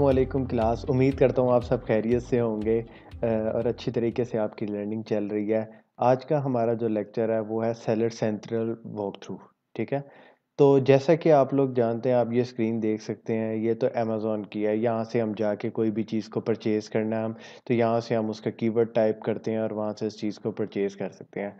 वालेकुम क्लास उम्मीद करता हूँ आप सब खैरियत से होंगे और अच्छी तरीके से आपकी लर्निंग चल रही है आज का हमारा जो लेक्चर है वो है सेलर सेंट्रल वॉक थ्रू ठीक है तो जैसा कि आप लोग जानते हैं आप ये स्क्रीन देख सकते हैं ये तो अमेज़ोन की है यहाँ से हम जाके कोई भी चीज़ को परचेज़ करना है हम तो यहाँ से हम उसका कीवर्ड टाइप करते हैं और वहाँ से इस चीज़ को परचेज़ कर सकते हैं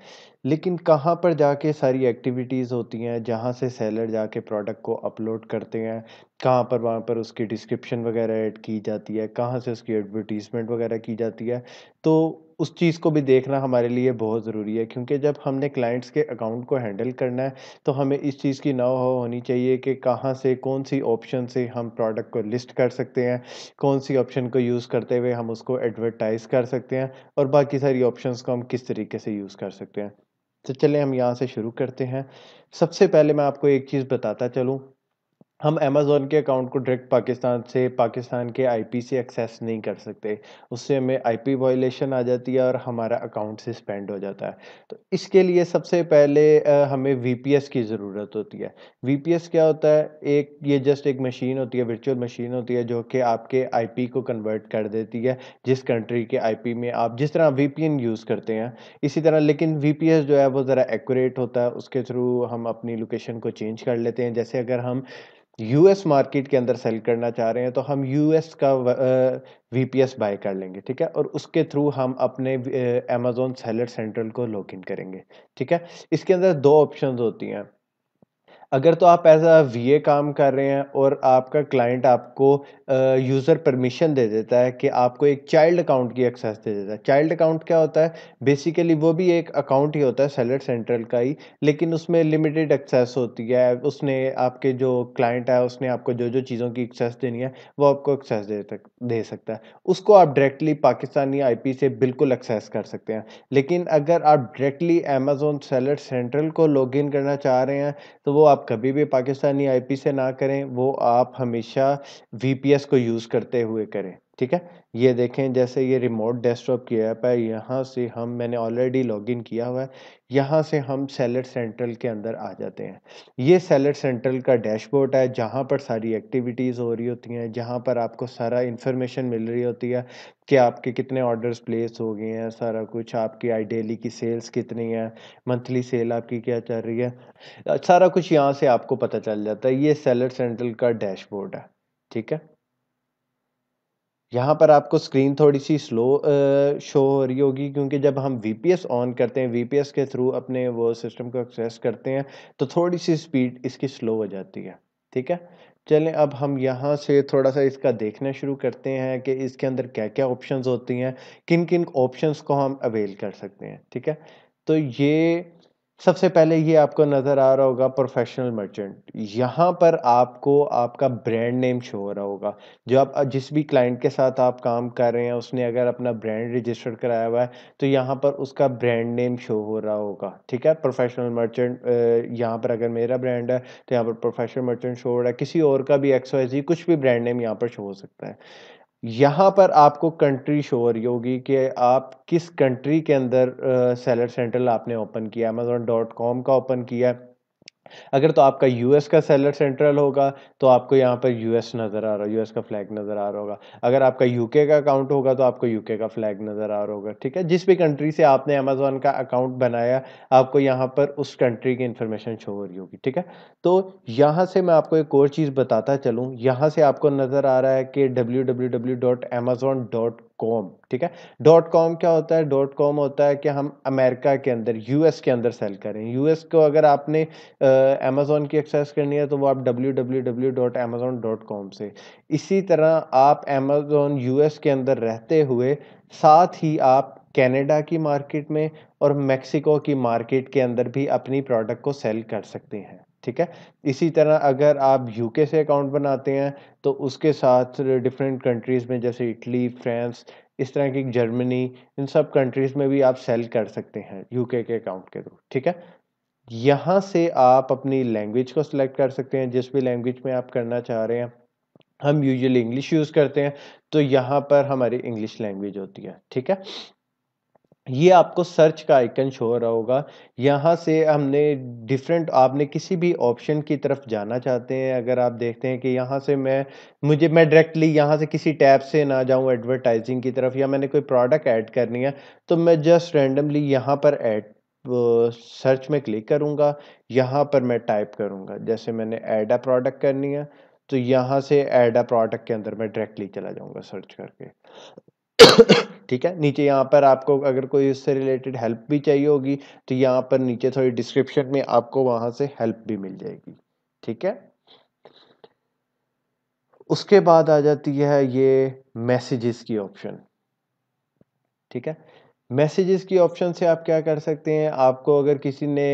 लेकिन कहाँ पर जाके सारी एक्टिविटीज़ होती हैं जहाँ से सेलर जाके प्रोडक्ट को अपलोड करते हैं कहाँ पर वहाँ पर उसकी डिस्क्रिप्शन वगैरह ऐड की जाती है कहाँ से उसकी एडवर्टीज़मेंट वगैरह की जाती है तो उस चीज़ को भी देखना हमारे लिए बहुत ज़रूरी है क्योंकि जब हमने क्लाइंट्स के अकाउंट को हैंडल करना है तो हमें इस चीज़ की ना हो होनी चाहिए कि कहाँ से कौन सी ऑप्शन से हम प्रोडक्ट को लिस्ट कर सकते हैं कौन सी ऑप्शन को यूज़ करते हुए हम उसको एडवर्टाइज़ कर सकते हैं और बाकी सारी ऑप्शन को हम किस तरीके से यूज़ कर सकते हैं तो चलें हम यहाँ से शुरू करते हैं सबसे पहले मैं आपको एक चीज़ बताता चलूँ हम अमेज़ोन के अकाउंट को डायरेक्ट पाकिस्तान से पाकिस्तान के आई से एक्सेस नहीं कर सकते उससे हमें आई पी वायलेशन आ जाती है और हमारा अकाउंट सस्पेंड हो जाता है तो इसके लिए सबसे पहले हमें वी की ज़रूरत होती है वी क्या होता है एक ये जस्ट एक मशीन होती है वर्चुअल मशीन होती है जो कि आपके आई को कन्वर्ट कर देती है जिस कंट्री के आई में आप जिस तरह वी यूज़ करते हैं इसी तरह लेकिन वी जो है वो ज़रा एक्यूरेट होता है उसके थ्रू हम अपनी लोकेशन को चेंज कर लेते हैं जैसे अगर हम यूएस मार्केट के अंदर सेल करना चाह रहे हैं तो हम यूएस का वीपीएस बाय कर लेंगे ठीक है और उसके थ्रू हम अपने अमेजोन सेलर सेंट्रल को लॉग इन करेंगे ठीक है इसके अंदर दो ऑप्शंस होती हैं अगर तो आप एज अ वी काम कर रहे हैं और आपका क्लाइंट आपको यूज़र परमिशन दे देता है कि आपको एक चाइल्ड अकाउंट की एक्सेस दे देता है चाइल्ड अकाउंट क्या होता है बेसिकली वो भी एक अकाउंट ही होता है सेलर सेंट्रल का ही लेकिन उसमें लिमिटेड एक्सेस होती है उसने आपके जो क्लाइंट है उसने आपको जो जो चीज़ों की एक्सेस देनी है वो आपको एक्सेस दे तक दे सकता है उसको आप डायरेक्टली पाकिस्तानी आई से बिल्कुल एक्सेस कर सकते हैं लेकिन अगर आप डायरेक्टली अमेजोन सेलर सेंट्रल को लॉग करना चाह रहे हैं तो वो आप कभी भी पाकिस्तानी आईपी से ना करें वो आप हमेशा वीपीएस को यूज़ करते हुए करें ठीक है ये देखें जैसे ये रिमोट डेस्कटॉप की ऐप है यहाँ से हम मैंने ऑलरेडी लॉगिन किया हुआ है यहाँ से हम सेलर सेंट्रल के अंदर आ जाते हैं ये सेलर सेंट्रल का डैशबोर्ड है जहाँ पर सारी एक्टिविटीज़ हो रही होती हैं जहाँ पर आपको सारा इन्फॉर्मेशन मिल रही होती है कि आपके कितने ऑर्डर्स प्लेस हो गए हैं सारा कुछ आपकी आई डेली की सेल्स कितनी है मंथली सेल आपकी क्या चल रही है सारा कुछ यहाँ से आपको पता चल जाता है ये सेलर सेंट्रल का डैशबोर्ड है ठीक है यहाँ पर आपको स्क्रीन थोड़ी सी स्लो शो हो रही होगी क्योंकि जब हम वी ऑन करते हैं वी के थ्रू अपने वो सिस्टम को एक्सेस करते हैं तो थोड़ी सी स्पीड इसकी स्लो हो जाती है ठीक है चलें अब हम यहाँ से थोड़ा सा इसका देखना शुरू करते हैं कि इसके अंदर क्या क्या ऑप्शंस होती हैं किन किन ऑप्शंस को हम अवेल कर सकते हैं ठीक है तो ये सबसे पहले ये आपको नज़र आ रहा होगा प्रोफेशनल मर्चेंट यहाँ पर आपको आपका ब्रांड नेम शो हो रहा होगा जो आप जिस भी क्लाइंट के साथ आप काम कर रहे हैं उसने अगर अपना ब्रांड रजिस्टर कराया हुआ है तो यहाँ पर उसका ब्रांड नेम शो हो रहा होगा ठीक है प्रोफेशनल मर्चेंट यहाँ पर अगर मेरा ब्रांड है तो यहाँ पर प्रोफेशनल मर्चेंट शो हो रहा है किसी और का भी एक्सो कुछ भी ब्रांड नेम यहाँ पर शो हो सकता है यहाँ पर आपको कंट्री शो हो रही होगी कि आप किस कंट्री के अंदर सेलर सेंट्रल आपने ओपन किया अमेजोन डॉट कॉम का ओपन किया अगर तो आपका यूएस का सेलर सेंट्रल होगा तो आपको यहाँ पर यूएस नज़र आ रहा है यूएस का फ्लैग नज़र आ रहा होगा अगर आपका यूके का अकाउंट होगा तो आपको यूके का फ्लैग नज़र आ रहा होगा ठीक है जिस भी कंट्री से आपने अमेजोन का अकाउंट बनाया आपको यहाँ पर उस कंट्री की इन्फॉर्मेशन शो हो रही होगी ठीक है तो यहाँ से मैं आपको एक और चीज़ बताता चलूँ यहाँ से आपको नज़र आ रहा है कि डब्ल्यू कॉम ठीक है डॉट कॉम क्या होता है डॉट कॉम होता है कि हम अमेरिका के अंदर यूएस के अंदर सेल करें यूएस को अगर आपने अमेज़ोन की एक्सेस करनी है तो वो आप W W W dot Amazon dot com से इसी तरह आप अमेज़ोन यूएस के अंदर रहते हुए साथ ही आप कनाडा की मार्केट में और मेक्सिको की मार्केट के अंदर भी अपनी प्रोडक्ट को सेल कर सकते हैं ठीक है इसी तरह अगर आप यूके से अकाउंट बनाते हैं तो उसके साथ डिफरेंट कंट्रीज़ में जैसे इटली फ्रांस इस तरह की जर्मनी इन सब कंट्रीज़ में भी आप सेल कर सकते हैं यूके के अकाउंट के थ्रू ठीक है यहाँ से आप अपनी लैंग्वेज को सिलेक्ट कर सकते हैं जिस भी लैंग्वेज में आप करना चाह रहे हैं हम यूजुअली इंग्लिश यूज़ करते हैं तो यहाँ पर हमारी इंग्लिश लैंग्वेज होती है ठीक है ये आपको सर्च का आइकन शो हो रहा होगा यहाँ से हमने डिफरेंट आपने किसी भी ऑप्शन की तरफ जाना चाहते हैं अगर आप देखते हैं कि यहाँ से मैं मुझे मैं डायरेक्टली यहाँ से किसी टैब से ना जाऊँ एडवर्टाइजिंग की तरफ या मैंने कोई प्रोडक्ट ऐड करनी है तो मैं जस्ट रैंडमली यहाँ पर एड सर्च में क्लिक करूँगा यहाँ पर मैं टाइप करूँगा जैसे मैंने ऐड अ प्रोडक्ट करनी है तो यहाँ से ऐड अ प्रोडक्ट के अंदर मैं डायरेक्टली चला जाऊँगा सर्च करके ठीक है नीचे यहाँ पर आपको अगर कोई इससे रिलेटेड हेल्प भी चाहिए होगी तो यहाँ पर नीचे थोड़ी डिस्क्रिप्शन में आपको वहां से हेल्प भी मिल जाएगी ठीक है उसके बाद आ जाती है ये मैसेजेस की ऑप्शन ठीक है मैसेजेस की ऑप्शन से आप क्या कर सकते हैं आपको अगर किसी ने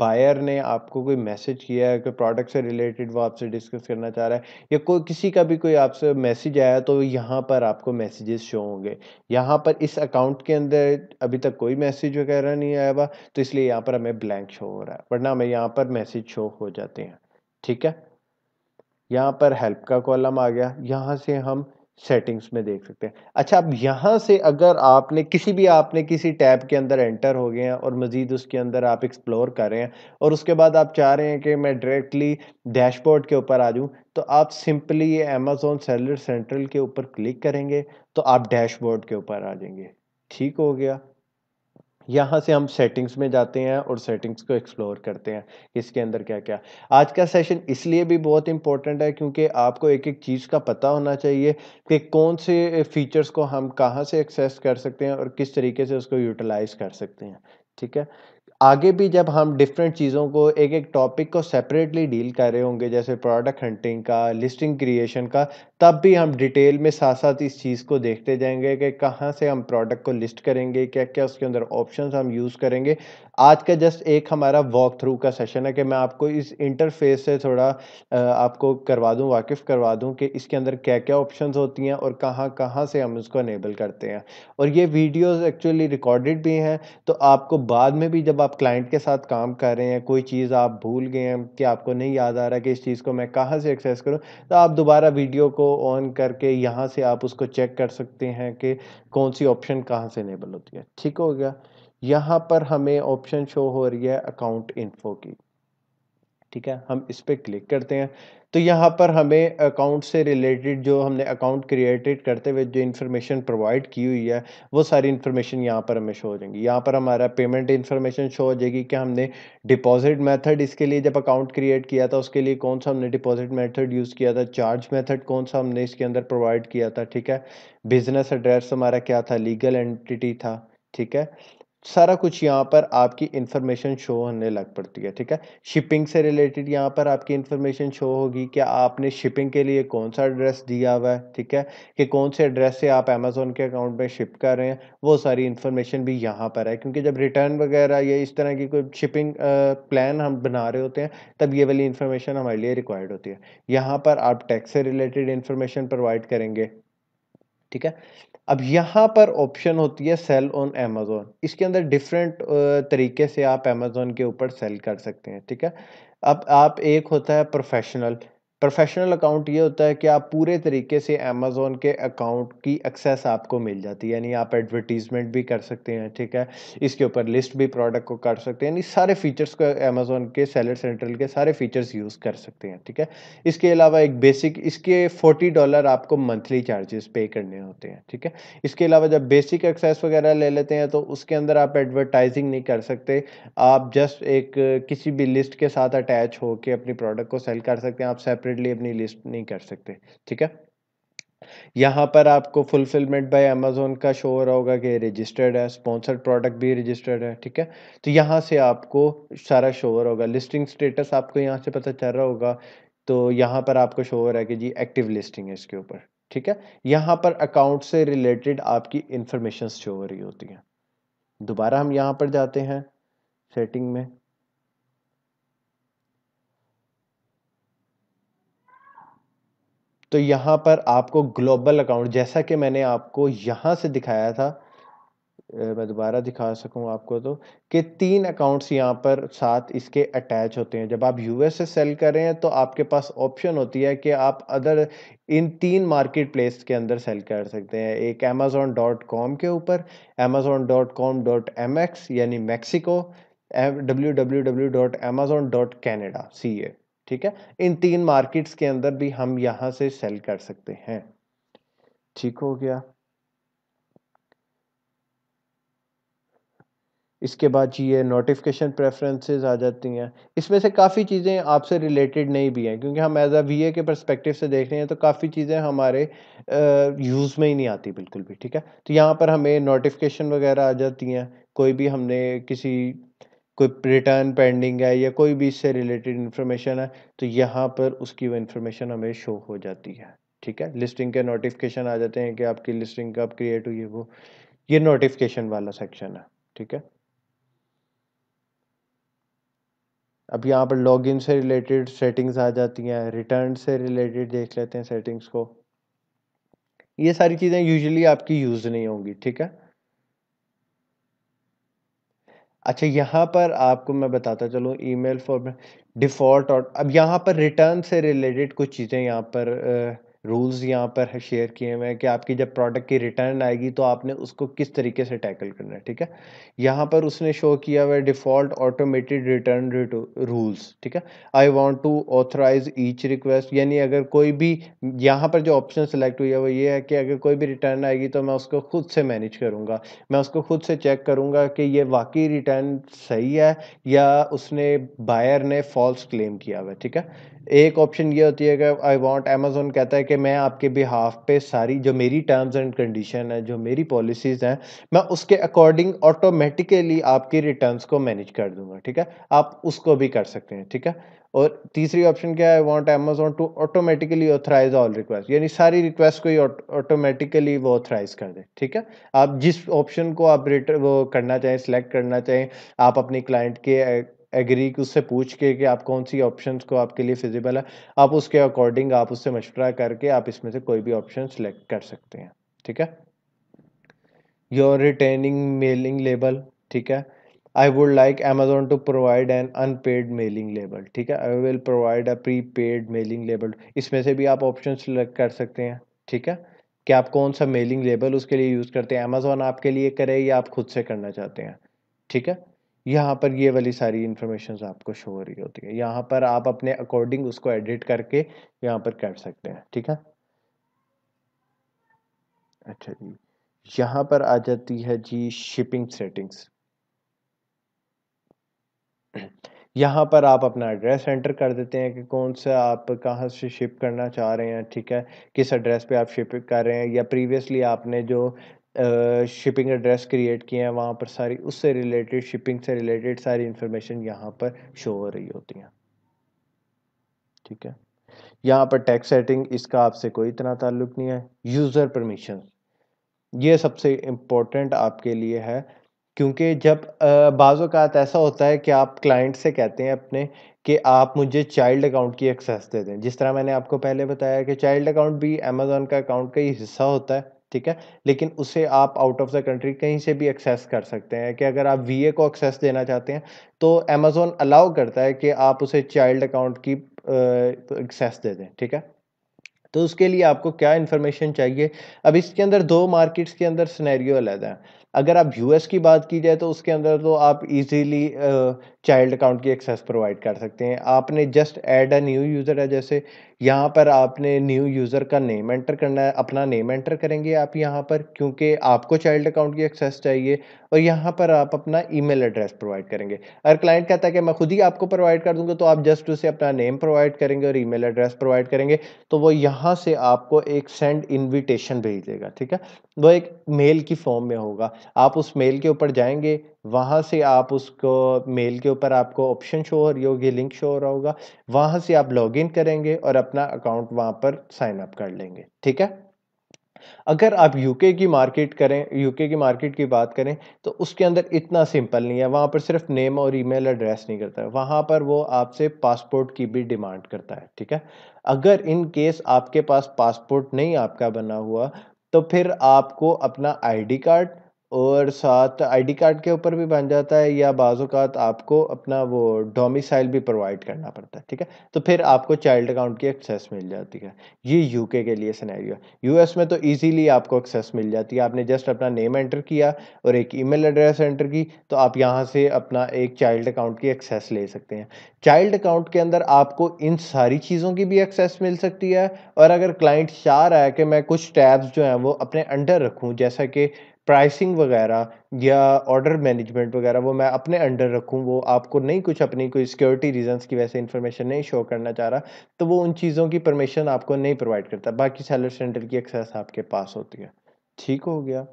बायर ने आपको कोई मैसेज किया है कोई प्रोडक्ट से रिलेटेड वो आपसे डिस्कस करना चाह रहा है या कोई किसी का भी कोई आपसे मैसेज आया तो यहाँ पर आपको मैसेजेस शो होंगे यहाँ पर इस अकाउंट के अंदर अभी तक कोई मैसेज वगैरह नहीं आया हुआ तो इसलिए यहाँ पर हमें ब्लैंक शो हो रहा है वरना हमें यहाँ पर मैसेज शो हो जाते हैं ठीक है यहाँ पर हेल्प का कॉलम आ गया यहाँ से हम सेटिंग्स में देख सकते हैं अच्छा अब यहाँ से अगर आपने किसी भी आपने किसी टैब के अंदर एंटर हो गए हैं और मज़ीद उसके अंदर आप एक्सप्लोर कर रहे हैं और उसके बाद आप चाह रहे हैं कि मैं डायरेक्टली डैशबोर्ड के ऊपर आ जाऊँ तो आप सिंपली ये अमेज़ोन सेलर सेंट्रल के ऊपर क्लिक करेंगे तो आप डैशबोर्ड के ऊपर आ जाएंगे ठीक हो गया यहाँ से हम सेटिंग्स में जाते हैं और सेटिंग्स को एक्सप्लोर करते हैं इसके अंदर क्या क्या आज का सेशन इसलिए भी बहुत इंपॉर्टेंट है क्योंकि आपको एक एक चीज़ का पता होना चाहिए कि कौन से फीचर्स को हम कहाँ से एक्सेस कर सकते हैं और किस तरीके से उसको यूटिलाइज कर सकते हैं ठीक है आगे भी जब हम डिफरेंट चीज़ों को एक एक टॉपिक को सेपरेटली डील कर रहे होंगे जैसे प्रोडक्ट हंटिंग का लिस्टिंग क्रिएशन का तब भी हम डिटेल में साथ साथ इस चीज़ को देखते जाएंगे कि कहाँ से हम प्रोडक्ट को लिस्ट करेंगे क्या क्या उसके अंदर ऑप्शंस हम यूज़ करेंगे आज का जस्ट एक हमारा वॉक थ्रू का सेशन है कि मैं आपको इस इंटरफेस से थोड़ा आपको करवा दूँ वाकिफ़ करवा दूँ कि इसके अंदर क्या क्या ऑप्शन होती हैं और कहाँ कहाँ से हम उसको अनेबल करते हैं और ये वीडियोज़ एक्चुअली रिकॉर्डेड भी हैं तो आपको बाद में भी जब आप क्लाइंट के साथ काम कर रहे हैं कोई चीज़ आप भूल गए हैं कि आपको नहीं याद आ रहा कि इस चीज़ को मैं कहाँ से एक्सेस करूँ तो आप दोबारा वीडियो को ऑन करके यहाँ से आप उसको चेक कर सकते हैं कि कौन सी ऑप्शन कहाँ से इनेबल होती है ठीक हो गया यहाँ पर हमें ऑप्शन शो हो रही है अकाउंट इन्फो की ठीक है हम इस पर क्लिक करते हैं तो यहाँ पर हमें अकाउंट से रिलेटेड जो हमने अकाउंट क्रिएटेड करते हुए जो इन्फॉर्मेशन प्रोवाइड की हुई है वो सारी इन्फॉर्मेशन यहाँ पर हमें शो हो जाएंगी यहाँ पर हमारा पेमेंट इन्फॉर्मेशन शो हो जाएगी कि हमने डिपॉजिट मेथड इसके लिए जब अकाउंट क्रिएट किया था उसके लिए कौन सा हमने डिपॉजिट मैथड यूज़ किया था चार्ज मैथड कौन सा हमने इसके अंदर प्रोवाइड किया था ठीक है बिजनेस एड्रेस हमारा क्या था लीगल एंटिटी था ठीक है सारा कुछ यहाँ पर आपकी इन्फॉर्मेशन शो होने लग पड़ती है ठीक है शिपिंग से रिलेटेड यहाँ पर आपकी इन्फॉर्मेशन शो होगी कि आपने शिपिंग के लिए कौन सा एड्रेस दिया हुआ है ठीक है कि कौन से एड्रेस से आप अमेज़ोन के अकाउंट में शिप कर रहे हैं वो सारी इन्फॉर्मेशन भी यहाँ पर है क्योंकि जब रिटर्न वगैरह या इस तरह की कोई शिपिंग प्लान हम बना रहे होते हैं तब ये वाली इन्फॉर्मेशन हमारे लिए रिक्वायर्ड होती है यहाँ पर आप टैक्स से रिलेटेड इन्फॉर्मेशन प्रोवाइड करेंगे ठीक है अब यहाँ पर ऑप्शन होती है सेल ऑन अमेज़ोन इसके अंदर डिफरेंट तरीके से आप अमेज़ोन के ऊपर सेल कर सकते हैं ठीक है अब आप एक होता है प्रोफेशनल प्रोफेशनल अकाउंट ये होता है कि आप पूरे तरीके से अमेज़ोन के अकाउंट की एक्सेस आपको मिल जाती है यानी आप एडवर्टीज़मेंट भी कर सकते हैं ठीक है इसके ऊपर लिस्ट भी प्रोडक्ट को कर सकते हैं यानी सारे फीचर्स को अमेज़ोन के सेलर सेंट्रल के सारे फीचर्स यूज़ कर सकते हैं ठीक है इसके अलावा एक बेसिक इसके फोर्टी डॉलर आपको मंथली चार्जेस पे करने होते हैं ठीक है इसके अलावा जब बेसिक एक्सेस वगैरह ले लेते हैं तो उसके अंदर आप एडवर्टाइजिंग नहीं कर सकते आप जस्ट एक किसी भी लिस्ट के साथ अटैच होकर अपनी प्रोडक्ट को सेल कर सकते हैं आप सेपरेट सेपरेटली अपनी लिस्ट नहीं कर सकते ठीक है यहाँ पर आपको फुलफिलमेंट बाय अमेजोन का शो हो रहा होगा कि रजिस्टर्ड है स्पॉन्सर्ड प्रोडक्ट भी रजिस्टर्ड है ठीक है तो यहाँ से आपको सारा शो हो रहा होगा लिस्टिंग स्टेटस आपको यहाँ से पता चल रहा होगा तो यहाँ पर आपको शो हो रहा है कि जी एक्टिव लिस्टिंग है इसके ऊपर ठीक है यहाँ पर अकाउंट से रिलेटेड आपकी इंफॉर्मेशन शो हो रही होती हैं दोबारा हम यहाँ पर जाते हैं सेटिंग में तो यहाँ पर आपको ग्लोबल अकाउंट जैसा कि मैंने आपको यहाँ से दिखाया था मैं दोबारा दिखा सकूँ आपको तो कि तीन अकाउंट्स यहाँ पर साथ इसके अटैच होते हैं जब आप यूएस से सेल कर रहे हैं तो आपके पास ऑप्शन होती है कि आप अदर इन तीन मार्केट प्लेस के अंदर सेल कर सकते हैं एक अमेज़ोन डॉट कॉम के ऊपर Amazon dot com dot M X यानी Mexico W W W dot Amazon dot Canada C A ठीक है इन तीन मार्केट्स के अंदर भी हम यहां से सेल कर सकते हैं ठीक हो गया इसके बाद ये नोटिफिकेशन प्रेफरेंसेस आ जाती हैं इसमें से काफ़ी चीज़ें आपसे रिलेटेड नहीं भी हैं क्योंकि हम एज अ वी के परस्पेक्टिव से देख रहे हैं तो काफ़ी चीज़ें हमारे यूज़ में ही नहीं आती बिल्कुल भी ठीक है तो यहाँ पर हमें नोटिफिकेशन वगैरह आ जाती हैं कोई भी हमने किसी कोई रिटर्न पेंडिंग है या कोई भी इससे रिलेटेड इन्फॉर्मेशन है तो यहाँ पर उसकी वो इन्फॉर्मेशन हमें शो हो जाती है ठीक है लिस्टिंग के नोटिफिकेशन आ जाते हैं कि आपकी लिस्टिंग कब क्रिएट हुई है वो ये नोटिफिकेशन वाला सेक्शन है ठीक है अब यहाँ पर लॉगिन से रिलेटेड सेटिंग्स आ जाती हैं रिटर्न से रिलेटेड देख लेते हैं सेटिंग्स को ये सारी चीज़ें यूजली आपकी यूज़ नहीं होंगी ठीक है अच्छा यहाँ पर आपको मैं बताता चलूँ ईमेल फॉर्म डिफ़ॉल्ट और अब यहाँ पर रिटर्न से रिलेटेड कुछ चीज़ें यहाँ पर रूल्स यहाँ पर है शेयर किए हुए हैं कि आपकी जब प्रोडक्ट की रिटर्न आएगी तो आपने उसको किस तरीके से टैकल करना है ठीक है यहाँ पर उसने शो किया हुआ है डिफ़ॉल्ट ऑटोमेटेड रिटर्न रूल्स ठीक है I want to authorise each request यानी अगर कोई भी यहाँ पर जो ऑप्शन सेलेक्ट हुई है वो ये है कि अगर कोई भी रिटर्न आएगी तो मैं उसको खुद से मैनेज करूँगा मैं उसको खुद से चेक करूँगा कि ये वाकई रिटर्न सही है या उसने बायर ने फॉल्स क्लेम किया हुआ है ठीक है एक ऑप्शन ये होती है कि आई वांट अमेजोन कहता है कि मैं आपके बिहाफ पे सारी जो मेरी टर्म्स एंड कंडीशन है जो मेरी पॉलिसीज़ हैं मैं उसके अकॉर्डिंग ऑटोमेटिकली आपकी रिटर्न्स को मैनेज कर दूंगा ठीक है आप उसको भी कर सकते हैं ठीक है और तीसरी ऑप्शन क्या है want Amazon to automatically authorise all request यानी सारी रिक्वेस्ट को ही ऑटोमेटिकली वो ऑथराइज कर दे ठीक है आप जिस ऑप्शन को आप रिटर वो करना चाहें सेलेक्ट करना चाहें आप अपने क्लाइंट के एग्री उससे पूछ के कि आप कौन सी ऑप्शंस को आपके लिए फिजिबल है आप उसके अकॉर्डिंग आप उससे मशवरा करके आप इसमें से कोई भी ऑप्शन सेलेक्ट कर सकते हैं ठीक है योर रिटेनिंग मेलिंग लेबल ठीक है I would like Amazon to provide an unpaid mailing label ठीक है I will provide a prepaid mailing label इसमें से भी आप ऑप्शन सेलेक्ट कर सकते हैं ठीक है कि आप कौन सा मेलिंग लेबल उसके लिए यूज़ करते हैं अमेजोन आपके लिए करे या आप खुद से करना चाहते हैं ठीक है यहाँ पर ये वाली सारी इन्फॉर्मेशन आपको शो हो रही होती है यहाँ पर आप अपने अकॉर्डिंग उसको एडिट करके यहाँ पर कर सकते हैं ठीक है अच्छा जी यहाँ पर आ जाती है जी शिपिंग सेटिंग्स यहाँ पर आप अपना एड्रेस एंटर कर देते हैं कि कौन सा आप कहाँ से शिप करना चाह रहे हैं ठीक है किस एड्रेस पे आप शिप कर रहे हैं या प्रीवियसली आपने जो शिपिंग एड्रेस क्रिएट किए हैं वहाँ पर सारी उससे रिलेटेड शिपिंग से रिलेटेड सारी इंफॉर्मेशन यहाँ पर शो हो रही होती हैं ठीक है यहाँ पर टैक्स सेटिंग इसका आपसे कोई इतना ताल्लुक नहीं है यूज़र परमिशन ये सबसे इम्पोर्टेंट आपके लिए है क्योंकि जब बाज़ात ऐसा होता है कि आप क्लाइंट से कहते हैं अपने कि आप मुझे चाइल्ड अकाउंट की एक्सेस दे दें जिस तरह मैंने आपको पहले बताया कि चाइल्ड अकाउंट भी अमेज़ोन का अकाउंट का ही हिस्सा होता है ठीक है लेकिन उसे आप आउट ऑफ द कंट्री कहीं से भी एक्सेस कर सकते हैं कि अगर आप वी को एक्सेस देना चाहते हैं तो अमेजोन अलाउ करता है कि आप उसे चाइल्ड अकाउंट की एक्सेस दे दें ठीक है तो उसके लिए आपको क्या इन्फॉर्मेशन चाहिए अब इसके अंदर दो मार्केट्स के अंदर स्नैरियो अलग हैं अगर आप यूएस की बात की जाए तो उसके अंदर तो आप इजीली चाइल्ड अकाउंट की एक्सेस प्रोवाइड कर सकते हैं आपने just add a new user है जैसे यहाँ पर आपने न्यू यूज़र का नेम एंटर करना है अपना नेम एंटर करेंगे आप यहाँ पर क्योंकि आपको चाइल्ड अकाउंट की एक्सेस चाहिए और यहाँ पर आप अपना ईमेल एड्रेस प्रोवाइड करेंगे अगर क्लाइंट कहता है कि मैं खुद ही आपको प्रोवाइड कर दूँगा तो आप जस्ट उसे अपना नेम प्रोवाइड करेंगे और ई एड्रेस प्रोवाइड करेंगे तो वो यहाँ से आपको एक सेंड इन्विटेशन भेज देगा ठीक है वो एक मेल की फॉर्म में होगा आप उस मेल के ऊपर जाएंगे वहाँ से आप उसको मेल के ऊपर आपको ऑप्शन शो हो रही होगी लिंक शो हो रहा होगा वहाँ से आप लॉग इन करेंगे और अपना अकाउंट वहाँ पर साइन अप कर लेंगे ठीक है अगर आप यूके की मार्केट करें यूके की मार्केट की बात करें तो उसके अंदर इतना सिंपल नहीं है वहाँ पर सिर्फ नेम और ईमेल एड्रेस नहीं करता है वहाँ पर वो आपसे पासपोर्ट की भी डिमांड करता है ठीक है अगर इन केस आपके पास पासपोर्ट नहीं आपका बना हुआ तो फिर आपको अपना आईडी कार्ड और साथ आईडी कार्ड के ऊपर भी बन जाता है या बाज़ात आपको अपना वो डोमिसाइल भी प्रोवाइड करना पड़ता है ठीक है तो फिर आपको चाइल्ड अकाउंट की एक्सेस मिल जाती है ये यूके के लिए सिनेरियो यूएस में तो इजीली आपको एक्सेस मिल जाती है आपने जस्ट अपना नेम एंटर किया और एक ईमेल एड्रेस एंटर की तो आप यहाँ से अपना एक चाइल्ड अकाउंट की एक्सेस ले सकते हैं चाइल्ड अकाउंट के अंदर आपको इन सारी चीज़ों की भी एक्सेस मिल सकती है और अगर क्लाइंट चाह रहा है कि मैं कुछ टैब्स जो हैं वो अपने अंडर रखूँ जैसा कि प्राइसिंग वगैरह या ऑर्डर मैनेजमेंट वगैरह वो मैं अपने अंडर रखूँ वो आपको नहीं कुछ अपनी कोई सिक्योरिटी रीजंस की वैसे इन्फॉर्मेशन नहीं शो करना चाह रहा तो वो उन चीज़ों की परमिशन आपको नहीं प्रोवाइड करता बाकी सेलर सेंटर की एक्सेस आपके पास होती है ठीक हो गया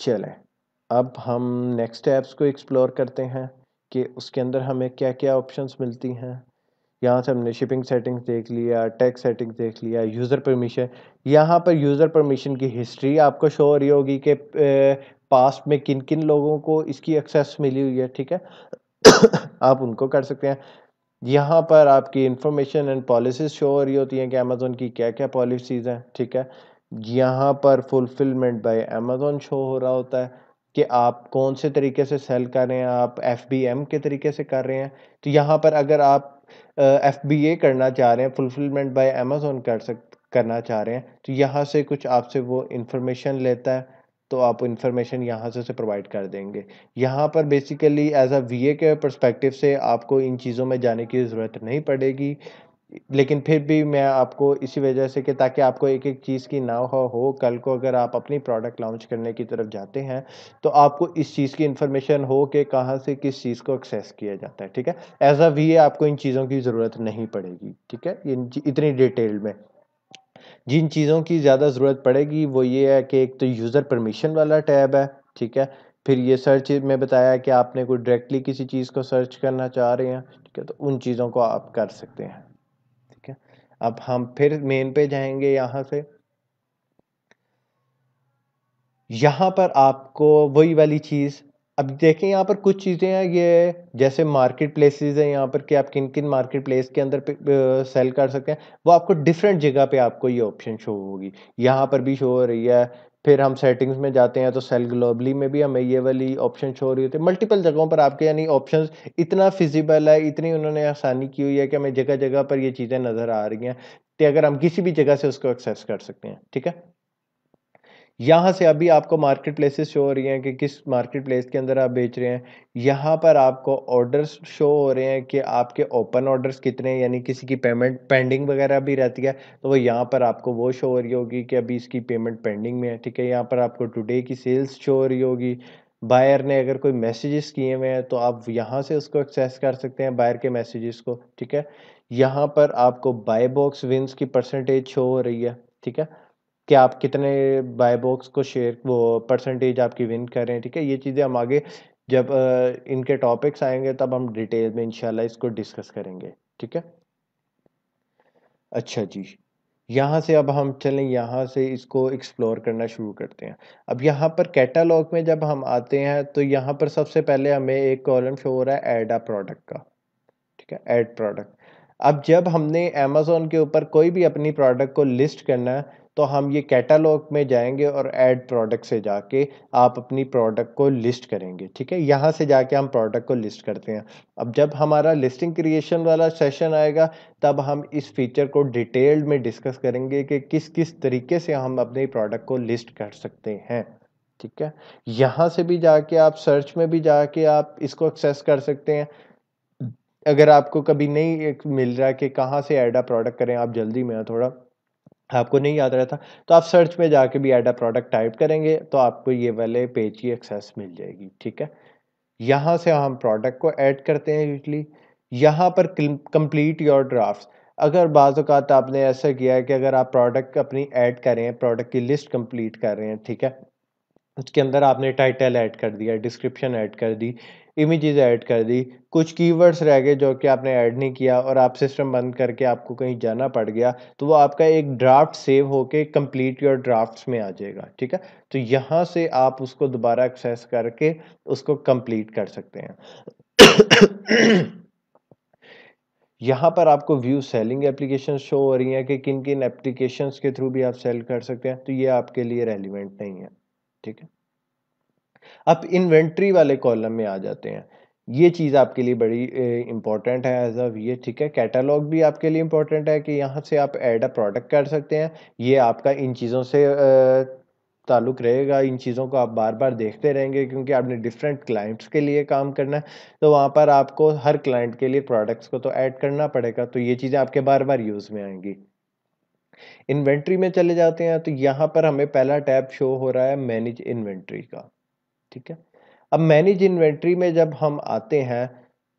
चले अब हम नेक्स्ट ऐप्स को एक्सप्लोर करते हैं कि उसके अंदर हमें क्या क्या ऑप्शंस मिलती हैं यहाँ से हमने शिपिंग सेटिंग्स देख लिया टैक्स सेटिंग्स देख लिया यूज़र परमिशन यहाँ पर यूज़र परमिशन की हिस्ट्री आपको शो हो रही होगी कि पास्ट में किन किन लोगों को इसकी एक्सेस मिली हुई है ठीक है आप उनको कर सकते हैं यहाँ पर आपकी इंफॉर्मेशन एंड पॉलिसीज शो हो रही होती हैं कि अमेज़ोन की क्या क्या पॉलिसीज़ हैं ठीक है यहाँ पर फुलफिलमेंट बाय अमेज़ोन शो हो रहा होता है कि आप कौन से तरीके से सेल कर रहे हैं आप एफ के तरीके से कर रहे हैं तो यहाँ पर अगर आप एफ बी ए करना चाह रहे हैं फुलफिलमेंट बाय अमेजोन कर सक करना चाह रहे हैं तो यहाँ से कुछ आपसे वो इन्फॉर्मेशन लेता है तो आप इन्फॉर्मेशन यहाँ से, उसे प्रोवाइड कर देंगे यहाँ पर बेसिकली एज अ वी के परस्पेक्टिव से आपको इन चीज़ों में जाने की ज़रूरत नहीं पड़ेगी लेकिन फिर भी मैं आपको इसी वजह से कि ताकि आपको एक एक चीज़ की ना हो, हो कल को अगर आप अपनी प्रोडक्ट लॉन्च करने की तरफ जाते हैं तो आपको इस चीज़ की इन्फॉर्मेशन हो कि कहाँ से किस चीज़ को एक्सेस किया जाता है ठीक है एज अ वी आपको इन चीज़ों की ज़रूरत नहीं पड़ेगी ठीक है इन इतनी डिटेल में जिन चीज़ों की ज़्यादा ज़रूरत पड़ेगी वो ये है कि एक तो यूज़र परमिशन वाला टैब है ठीक है फिर ये सर्च में बताया कि आपने कोई डायरेक्टली किसी चीज़ को सर्च करना चाह रहे हैं ठीक है तो उन चीज़ों को आप कर सकते हैं अब हम फिर मेन पे जाएंगे यहां से यहां पर आपको वही वाली चीज़ अब देखें यहाँ पर कुछ चीज़ें हैं ये जैसे मार्केट प्लेसेस हैं यहाँ पर कि आप किन किन मार्केट प्लेस के अंदर सेल कर सकते हैं वो आपको डिफरेंट जगह पे आपको ये ऑप्शन शो होगी यहाँ पर भी शो हो रही है फिर हम सेटिंग्स में जाते हैं तो सेल ग्लोबली में भी हमें ये वाली ऑप्शन शो हो रही होती है मल्टीपल जगहों पर आपके यानी ऑप्शन इतना फिजिबल है इतनी उन्होंने आसानी की हुई है कि हमें जगह जगह पर ये चीज़ें नज़र आ रही हैं कि अगर हम किसी भी जगह से उसको एक्सेस कर सकते हैं ठीक है यहाँ से अभी आपको मार्केट प्लेसेस शो हो रही हैं कि किस मार्केट प्लेस के अंदर आप बेच रहे हैं यहाँ पर आपको ऑर्डर्स शो हो रहे हैं कि आपके ओपन ऑर्डर्स कितने हैं यानी किसी की पेमेंट पेंडिंग वगैरह भी रहती है तो वो यहाँ पर आपको वो शो हो रही होगी कि अभी इसकी पेमेंट पेंडिंग में है ठीक है यहाँ पर आपको टुडे की सेल्स शो हो रही होगी बायर ने अगर कोई मैसेजेस किए हुए हैं तो आप यहाँ से उसको एक्सेस कर सकते हैं बायर के मैसेजेस को ठीक है यहाँ पर आपको बाय बॉक्स विंस की परसेंटेज शो हो रही है ठीक है कि आप कितने बाय बॉक्स को शेयर वो परसेंटेज आपकी विन कर रहे हैं ठीक है ये चीज़ें हम आगे जब इनके टॉपिक्स आएंगे तब हम डिटेल में इंशाल्लाह इसको डिस्कस करेंगे ठीक है अच्छा जी यहाँ से अब हम चलें यहाँ से इसको एक्सप्लोर करना शुरू करते हैं अब यहाँ पर कैटालॉग में जब हम आते हैं तो यहाँ पर सबसे पहले हमें एक कॉलम शो हो रहा है एड अ प्रोडक्ट का ठीक है एड प्रोडक्ट अब जब हमने अमेजोन के ऊपर कोई भी अपनी प्रोडक्ट को लिस्ट करना है तो हम ये कैटलॉग में जाएंगे और ऐड प्रोडक्ट से जाके आप अपनी प्रोडक्ट को लिस्ट करेंगे ठीक है यहाँ से जाके हम प्रोडक्ट को लिस्ट करते हैं अब जब हमारा लिस्टिंग क्रिएशन वाला सेशन आएगा तब हम इस फीचर को डिटेल्ड में डिस्कस करेंगे कि किस किस तरीके से हम अपने प्रोडक्ट को लिस्ट कर सकते हैं ठीक है यहाँ से भी जाके आप सर्च में भी जाके आप इसको एक्सेस कर सकते हैं अगर आपको कभी नहीं मिल रहा कि कहाँ से एडा प्रोडक्ट करें आप जल्दी में थोड़ा आपको नहीं याद रहता तो आप सर्च में जाके भी एड अ प्रोडक्ट टाइप करेंगे तो आपको ये वाले पेज की एक्सेस मिल जाएगी ठीक है यहाँ से हम प्रोडक्ट को ऐड करते हैं यूजली यहाँ पर कंप्लीट योर ड्राफ्ट अगर बाज़ात आपने ऐसा किया है कि अगर आप प्रोडक्ट अपनी ऐड कर रहे हैं प्रोडक्ट की लिस्ट कंप्लीट कर रहे हैं ठीक है उसके अंदर आपने टाइटल ऐड कर दिया डिस्क्रिप्शन ऐड कर दी इमेजेस ऐड कर दी कुछ कीवर्ड्स रह गए जो कि आपने ऐड नहीं किया और आप सिस्टम बंद करके आपको कहीं जाना पड़ गया तो वो आपका एक ड्राफ्ट सेव होके कंप्लीट योर ड्राफ्ट्स में आ जाएगा ठीक है तो यहाँ से आप उसको दोबारा एक्सेस करके उसको कंप्लीट कर सकते हैं यहाँ पर आपको व्यू सेलिंग एप्लीकेशन शो हो रही हैं कि किन किन एप्लीकेशन के थ्रू भी आप सेल कर सकते हैं तो ये आपके लिए रेलिवेंट नहीं है ठीक है अब इन्वेंट्री वाले कॉलम में आ जाते हैं ये चीज़ आपके लिए बड़ी इंपॉर्टेंट है एज अ ये ठीक है कैटलॉग भी आपके लिए इंपॉर्टेंट है कि यहाँ से आप ऐड अ प्रोडक्ट कर सकते हैं ये आपका इन चीज़ों से ताल्लुक़ रहेगा इन चीज़ों को आप बार बार देखते रहेंगे क्योंकि आपने डिफरेंट क्लाइंट्स के लिए काम करना है तो वहाँ पर आपको हर क्लाइंट के लिए प्रोडक्ट्स को तो ऐड करना पड़ेगा तो ये चीज़ें आपके बार बार यूज़ में आएंगी इन्वेंट्री में चले जाते हैं तो यहाँ पर हमें पहला टैब शो हो रहा है मैनेज इन्वेंट्री का ठीक है अब मैनेज इन्वेंट्री में जब हम आते हैं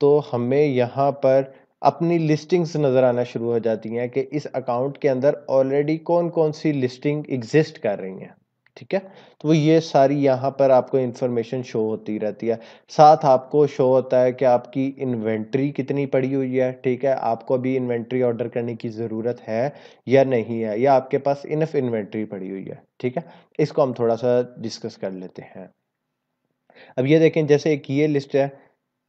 तो हमें यहाँ पर अपनी लिस्टिंग्स नज़र आना शुरू हो जाती हैं कि इस अकाउंट के अंदर ऑलरेडी कौन कौन सी लिस्टिंग एग्जिस्ट कर रही हैं ठीक है तो वो ये सारी यहाँ पर आपको इन्फॉर्मेशन शो होती रहती है साथ आपको शो होता है कि आपकी इन्वेंट्री कितनी पड़ी हुई है ठीक है आपको अभी इन्वेंट्री ऑर्डर करने की ज़रूरत है या नहीं है या आपके पास इनफ इन्वेंट्री पड़ी हुई है ठीक है इसको हम थोड़ा सा डिस्कस कर लेते हैं अब ये देखें जैसे एक ये लिस्ट है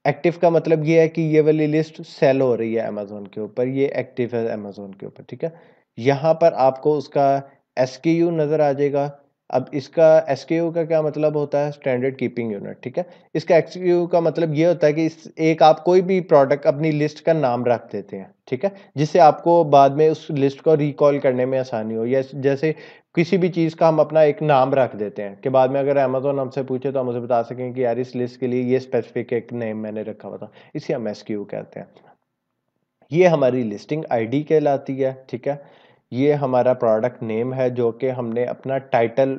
एक्टिव का मतलब ये है कि ये वाली लिस्ट सेल हो रही है अमेजोन के ऊपर ये एक्टिव है अमेजोन के ऊपर ठीक है यहाँ पर आपको उसका एस नज़र आ जाएगा अब इसका एस का क्या मतलब होता है स्टैंडर्ड कीपिंग यूनिट ठीक है इसका यू का मतलब ये होता है कि इस एक आप कोई भी प्रोडक्ट अपनी लिस्ट का नाम रख देते हैं ठीक है जिससे आपको बाद में उस लिस्ट को रिकॉल करने में आसानी हो या जैसे किसी भी चीज़ का हम अपना एक नाम रख देते हैं कि बाद में अगर अमेजोन हमसे पूछे तो हम उसे बता सकें कि यार इस लिस्ट के लिए ये स्पेसिफिक एक नेम मैंने रखा हुआ था इसे हम एस कहते हैं ये हमारी लिस्टिंग आईडी कहलाती है ठीक है ये हमारा प्रोडक्ट नेम है जो कि हमने अपना टाइटल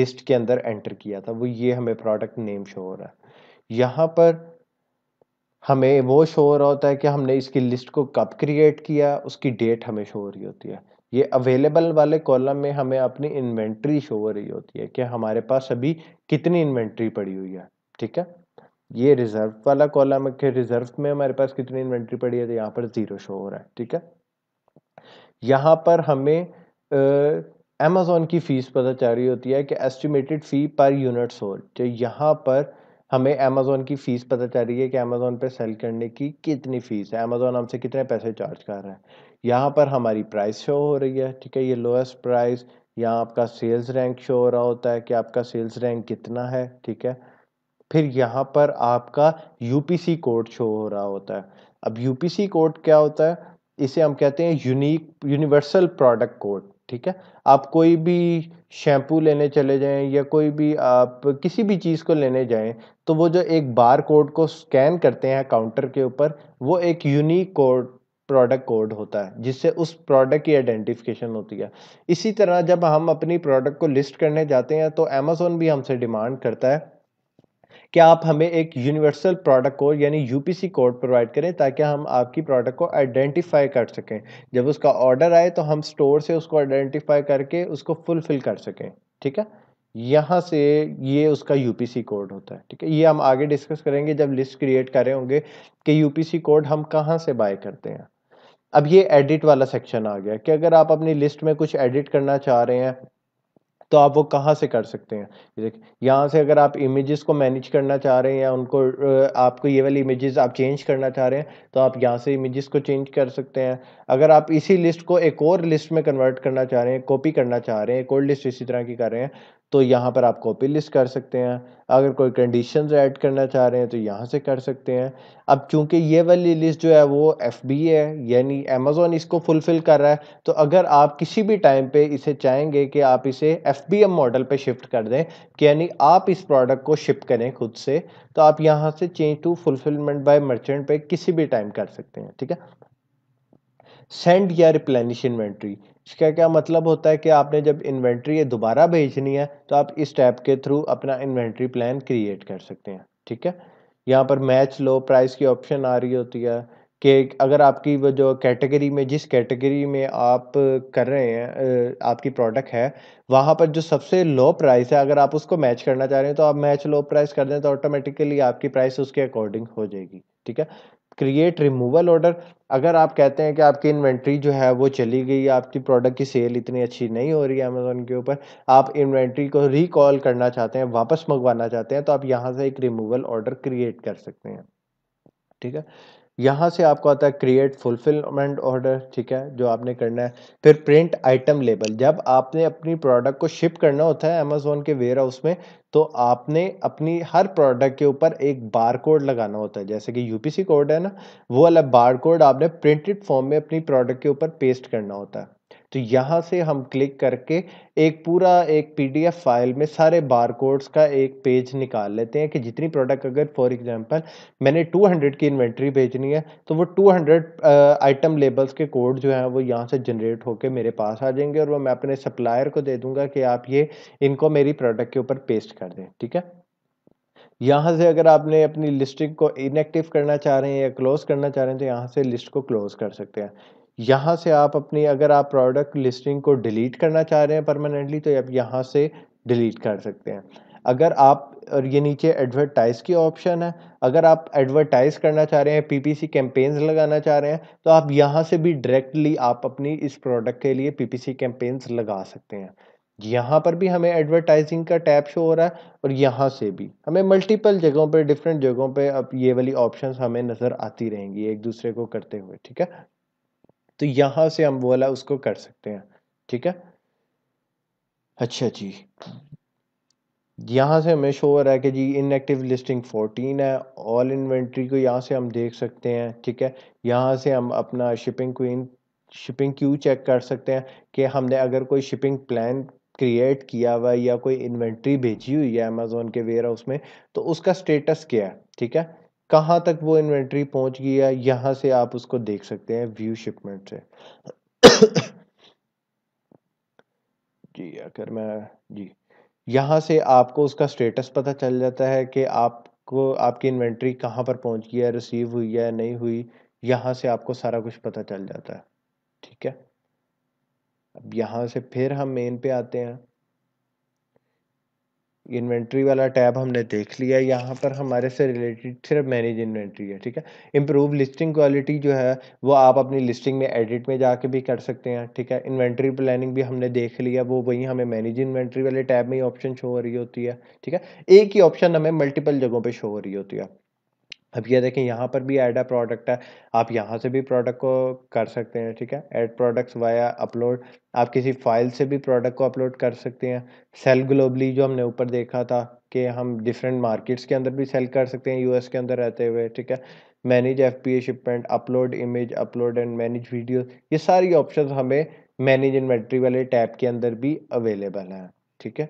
लिस्ट के अंदर एंटर किया था वो ये हमें प्रोडक्ट नेम शो हो रहा है यहाँ पर हमें वो शो हो रहा होता है कि हमने इसकी लिस्ट को कब क्रिएट किया उसकी डेट हमें शो हो रही होती है ये अवेलेबल वाले कॉलम में हमें अपनी इन्वेंट्री शो हो रही होती है कि हमारे पास अभी कितनी इन्वेंट्री पड़ी हुई है ठीक है ये रिजर्व वाला कॉलम के रिजर्व में हमारे पास कितनी इन्वेंट्री पड़ी है तो यहाँ पर जीरो शो हो रहा है ठीक है यहाँ पर हमें अमेजोन की फ़ीस पता चल रही होती है कि एस्टिमेटेड फ़ी पर यूनिट सोल्ड तो यहाँ पर हमें अमेजोन की फ़ीस पता चल रही है कि अमेजोन पे सेल करने की कितनी फ़ीस है अमेजोन हमसे कितने पैसे चार्ज कर रहा है यहाँ पर हमारी प्राइस शो हो रही है ठीक है ये लोएस्ट प्राइस यहाँ आपका सेल्स रैंक शो हो रहा होता है कि आपका सेल्स रैंक कितना है ठीक है फिर यहाँ पर आपका यूपीसी कोड शो हो रहा होता है अब यूपीसी कोड क्या होता है इसे हम कहते हैं यूनिक यूनिवर्सल प्रोडक्ट कोड ठीक है आप कोई भी शैम्पू लेने चले जाएं या कोई भी आप किसी भी चीज़ को लेने जाएं तो वो जो एक बार कोड को स्कैन करते हैं काउंटर के ऊपर वो एक यूनिक कोड प्रोडक्ट कोड होता है जिससे उस प्रोडक्ट की आइडेंटिफिकेशन होती है इसी तरह जब हम अपनी प्रोडक्ट को लिस्ट करने जाते हैं तो अमेजोन भी हमसे डिमांड करता है कि आप हमें एक यूनिवर्सल प्रोडक्ट कोड यानी यूपीसी कोड प्रोवाइड करें ताकि हम आपकी प्रोडक्ट को आइडेंटिफाई कर सकें जब उसका ऑर्डर आए तो हम स्टोर से उसको आइडेंटिफाई करके उसको फुलफिल कर सकें ठीक है यहाँ से ये उसका यूपीसी कोड होता है ठीक है ये हम आगे डिस्कस करेंगे जब लिस्ट क्रिएट करें होंगे कि यूपीसी कोड हम कहाँ से बाय करते हैं अब ये एडिट वाला सेक्शन आ गया कि अगर आप अपनी लिस्ट में कुछ एडिट करना चाह रहे हैं तो आप वो कहाँ से कर सकते हैं यहाँ से अगर आप इमेजेस को मैनेज करना चाह रहे हैं या उनको आपको ये वाली इमेजेस आप चेंज करना चाह रहे हैं तो आप यहाँ से इमेजेस को चेंज कर सकते हैं अगर आप इसी लिस्ट को एक और लिस्ट में कन्वर्ट करना चाह रहे हैं कॉपी करना चाह रहे हैं एक और लिस्ट इसी तरह की कर रहे हैं तो यहाँ पर आप कॉपी लिस्ट कर सकते हैं अगर कोई कंडीशन ऐड करना चाह रहे हैं तो यहाँ से कर सकते हैं अब चूंकि ये वाली लिस्ट जो है वो एफ बी है यानी अमेज़ोन इसको फुलफ़िल कर रहा है तो अगर आप किसी भी टाइम पे इसे चाहेंगे कि आप इसे एफ बी एम मॉडल पे शिफ्ट कर दें कि यानी आप इस प्रोडक्ट को शिप करें खुद से तो आप यहाँ से change to fulfilment by merchant पे किसी भी टाइम कर सकते हैं ठीक है सेंड या रिप्लेनिश इन्वेंट्री इसका क्या मतलब होता है कि आपने जब इन्वेंट्री दोबारा भेजनी है तो आप इस टैप के थ्रू अपना इन्वेंट्री प्लान क्रिएट कर सकते हैं ठीक है यहाँ पर मैच लो प्राइस की ऑप्शन आ रही होती है कि अगर आपकी वो जो कैटेगरी में जिस कैटेगरी में आप कर रहे हैं आपकी प्रोडक्ट है वहाँ पर जो सबसे लो प्राइस है अगर आप उसको मैच करना चाह रहे हैं तो आप मैच लो प्राइस कर दें तो ऑटोमेटिकली आपकी प्राइस उसके अकॉर्डिंग हो जाएगी ठीक है क्रिएट रिमूवल ऑर्डर अगर आप कहते हैं कि आपकी इन्वेंट्री जो है वो चली गई आपकी प्रोडक्ट की सेल इतनी अच्छी नहीं हो रही है अमेज़ोन के ऊपर आप इन्वेंट्री को रिकॉल करना चाहते हैं वापस मंगवाना चाहते हैं तो आप यहाँ से एक रिमूवल ऑर्डर क्रिएट कर सकते हैं ठीक है यहाँ से आपको आता है क्रिएट फुलफिलमेंट ऑर्डर ठीक है जो आपने करना है फिर प्रिंट आइटम लेबल जब आपने अपनी प्रोडक्ट को शिप करना होता है अमेजोन के वेयर हाउस में तो आपने अपनी हर प्रोडक्ट के ऊपर एक बार कोड लगाना होता है जैसे कि यूपीसी कोड है ना वो वाला बार कोड आपने प्रिंटेड फॉर्म में अपनी प्रोडक्ट के ऊपर पेस्ट करना होता है तो यहाँ से हम क्लिक करके एक पूरा एक पीडीएफ फाइल में सारे बार कोड्स का एक पेज निकाल लेते हैं कि जितनी प्रोडक्ट अगर फॉर एग्जांपल मैंने 200 की इन्वेंट्री भेजनी है तो वो 200 आइटम लेबल्स के कोड जो हैं वो यहाँ से जनरेट होकर मेरे पास आ जाएंगे और वो मैं अपने सप्लायर को दे दूंगा कि आप ये इनको मेरी प्रोडक्ट के ऊपर पेस्ट कर दें ठीक है यहाँ से अगर आपने अपनी लिस्टिंग को इनएक्टिव करना चाह रहे हैं या क्लोज करना चाह रहे हैं तो यहाँ से लिस्ट को क्लोज कर सकते हैं यहाँ से आप अपनी अगर आप प्रोडक्ट लिस्टिंग को डिलीट करना चाह रहे हैं परमानेंटली तो आप यहाँ से डिलीट कर सकते हैं अगर आप और ये नीचे एडवर्टाइज़ की ऑप्शन है अगर आप एडवर्टाइज़ करना चाह रहे हैं पीपीसी कैंपेन्स लगाना चाह रहे हैं तो आप यहाँ से भी डायरेक्टली आप अपनी इस प्रोडक्ट के लिए पीपीसी कैंपेन्स लगा सकते हैं यहाँ पर भी हमें एडवर्टाइजिंग का टैब शो हो रहा है और यहाँ से भी हमें मल्टीपल जगहों पर डिफरेंट जगहों पर अब ये वाली ऑप्शन हमें नज़र आती रहेंगी एक दूसरे को करते हुए ठीक है तो यहाँ से हम वाला उसको कर सकते हैं ठीक है अच्छा जी यहाँ से हमें शो हो रहा है कि जी इनएक्टिव लिस्टिंग 14 है ऑल इन्वेंट्री को यहाँ से हम देख सकते हैं ठीक है यहाँ से हम अपना shipping queen shipping queue check कर सकते हैं कि हमने अगर कोई शिपिंग प्लान क्रिएट किया हुआ या कोई इन्वेंट्री भेजी हुई है अमेज़ोन के वेयर हाउस में तो उसका स्टेटस क्या है ठीक है कहाँ तक वो इन्वेंट्री पहुँच गई है यहाँ से आप उसको देख सकते हैं व्यू शिपमेंट से जी अगर मैं जी यहाँ से आपको उसका स्टेटस पता चल जाता है कि आपको आपकी इन्वेंट्री कहाँ पर पहुँच गई है रिसीव हुई है नहीं हुई यहाँ से आपको सारा कुछ पता चल जाता है ठीक है अब यहाँ से फिर हम मेन पे आते हैं इन्वेंट्री वाला टैब हमने देख लिया यहाँ पर हमारे से रिलेटेड सिर्फ मैनेज इन्वेंट्री है ठीक है इम्प्रूव लिस्टिंग क्वालिटी जो है वो आप अपनी लिस्टिंग में एडिट में जाके भी कर सकते हैं ठीक है इन्वेंट्री प्लानिंग भी हमने देख लिया वो वहीं हमें मैनेज इन्वेंट्री वाले टैब में ही ऑप्शन शो हो रही होती है ठीक है एक ही ऑप्शन हमें मल्टीपल जगहों पर शो हो रही होती है अब ये देखें यहाँ पर भी ऐड अ प्रोडक्ट है आप यहाँ से भी प्रोडक्ट को कर सकते हैं ठीक है ऐड प्रोडक्ट्स वाया अपलोड आप किसी फाइल से भी प्रोडक्ट को अपलोड कर सकते हैं सेल ग्लोबली जो हमने ऊपर देखा था कि हम डिफरेंट मार्केट्स के अंदर भी सेल कर सकते हैं यूएस के अंदर रहते हुए ठीक है manage F P A shipment upload image upload and manage video ये सारी ऑप्शन हमें मैनेज इन्वेंट्री वाले टैब के अंदर भी अवेलेबल हैं ठीक है